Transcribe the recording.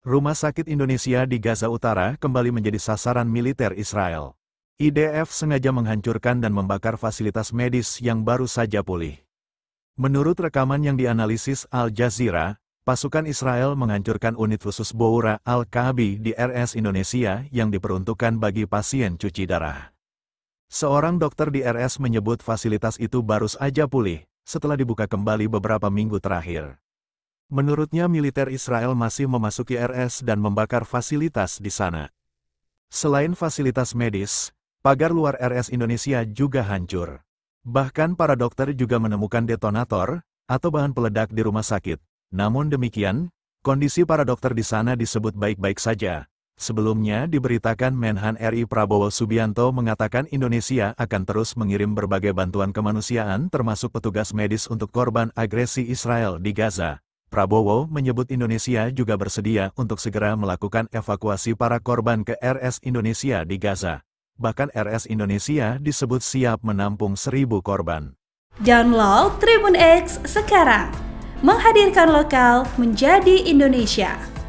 Rumah sakit Indonesia di Gaza Utara kembali menjadi sasaran militer Israel. IDF sengaja menghancurkan dan membakar fasilitas medis yang baru saja pulih. Menurut rekaman yang dianalisis Al Jazeera, pasukan Israel menghancurkan unit khusus Boura Al-Kabi di RS Indonesia yang diperuntukkan bagi pasien cuci darah. Seorang dokter di RS menyebut fasilitas itu baru saja pulih setelah dibuka kembali beberapa minggu terakhir. Menurutnya militer Israel masih memasuki RS dan membakar fasilitas di sana. Selain fasilitas medis, pagar luar RS Indonesia juga hancur. Bahkan para dokter juga menemukan detonator atau bahan peledak di rumah sakit. Namun demikian, kondisi para dokter di sana disebut baik-baik saja. Sebelumnya diberitakan Menhan RI Prabowo Subianto mengatakan Indonesia akan terus mengirim berbagai bantuan kemanusiaan termasuk petugas medis untuk korban agresi Israel di Gaza. Prabowo menyebut Indonesia juga bersedia untuk segera melakukan evakuasi para korban ke RS Indonesia di Gaza. Bahkan RS Indonesia disebut siap menampung seribu korban. Download Tribun X sekarang. Menghadirkan lokal menjadi Indonesia.